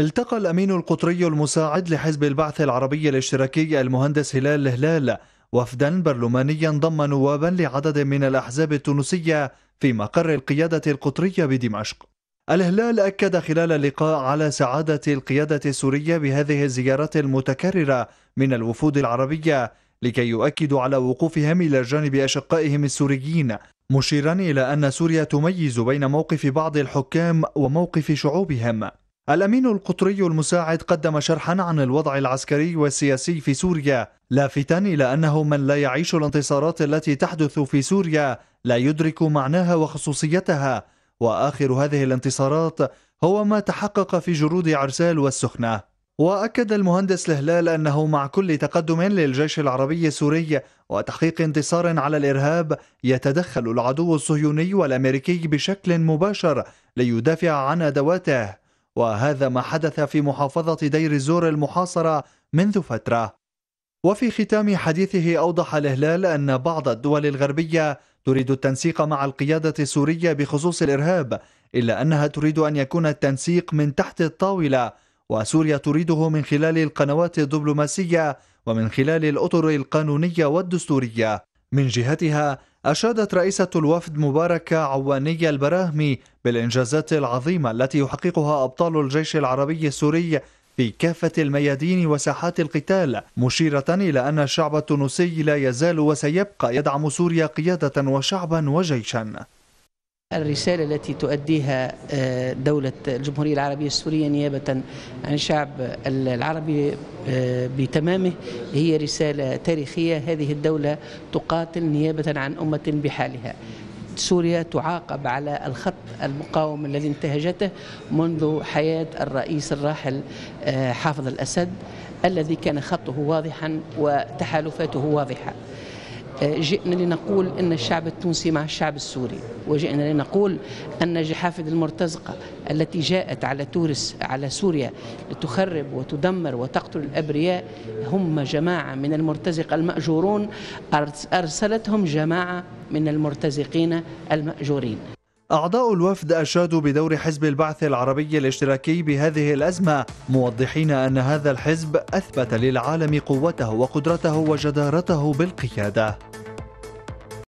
التقى الأمين القطري المساعد لحزب البعث العربي الاشتراكي المهندس هلال الهلال وفدا برلمانيا ضم نوابا لعدد من الأحزاب التونسية في مقر القيادة القطرية بدمشق الهلال أكد خلال اللقاء على سعادة القيادة السورية بهذه الزيارات المتكررة من الوفود العربية لكي يؤكدوا على وقوفهم إلى جانب أشقائهم السوريين مشيرا إلى أن سوريا تميز بين موقف بعض الحكام وموقف شعوبهم الأمين القطري المساعد قدم شرحا عن الوضع العسكري والسياسي في سوريا لافتا إلى أنه من لا يعيش الانتصارات التي تحدث في سوريا لا يدرك معناها وخصوصيتها وآخر هذه الانتصارات هو ما تحقق في جرود عرسال والسخنة وأكد المهندس الهلال أنه مع كل تقدم للجيش العربي السوري وتحقيق انتصار على الإرهاب يتدخل العدو الصهيوني والأمريكي بشكل مباشر ليدافع عن أدواته وهذا ما حدث في محافظة دير الزور المحاصرة منذ فترة وفي ختام حديثه أوضح الهلال أن بعض الدول الغربية تريد التنسيق مع القيادة السورية بخصوص الإرهاب إلا أنها تريد أن يكون التنسيق من تحت الطاولة وسوريا تريده من خلال القنوات الدبلوماسية ومن خلال الأطر القانونية والدستورية من جهتها أشادت رئيسة الوفد مباركة عواني البراهمي بالإنجازات العظيمة التي يحققها أبطال الجيش العربي السوري في كافة الميادين وساحات القتال مشيرة إلى أن الشعب التونسي لا يزال وسيبقى يدعم سوريا قيادة وشعبا وجيشا الرسالة التي تؤديها آه، دولة الجمهورية العربية السورية نيابة عن الشعب العربي آه، بتمامه هي رسالة تاريخية هذه الدولة تقاتل نيابة عن أمة بحالها سوريا تعاقب على الخط المقاوم الذي انتهجته منذ حياة الرئيس الراحل آه، حافظ الأسد الذي كان خطه واضحا وتحالفاته واضحه جئنا لنقول أن الشعب التونسي مع الشعب السوري وجئنا لنقول أن جحافد المرتزقة التي جاءت على تورس على سوريا لتخرب وتدمر وتقتل الأبرياء هم جماعة من المرتزقة المأجورون أرسلتهم جماعة من المرتزقين المأجورين أعضاء الوفد أشادوا بدور حزب البعث العربي الاشتراكي بهذه الأزمة موضحين أن هذا الحزب أثبت للعالم قوته وقدرته وجدارته بالقيادة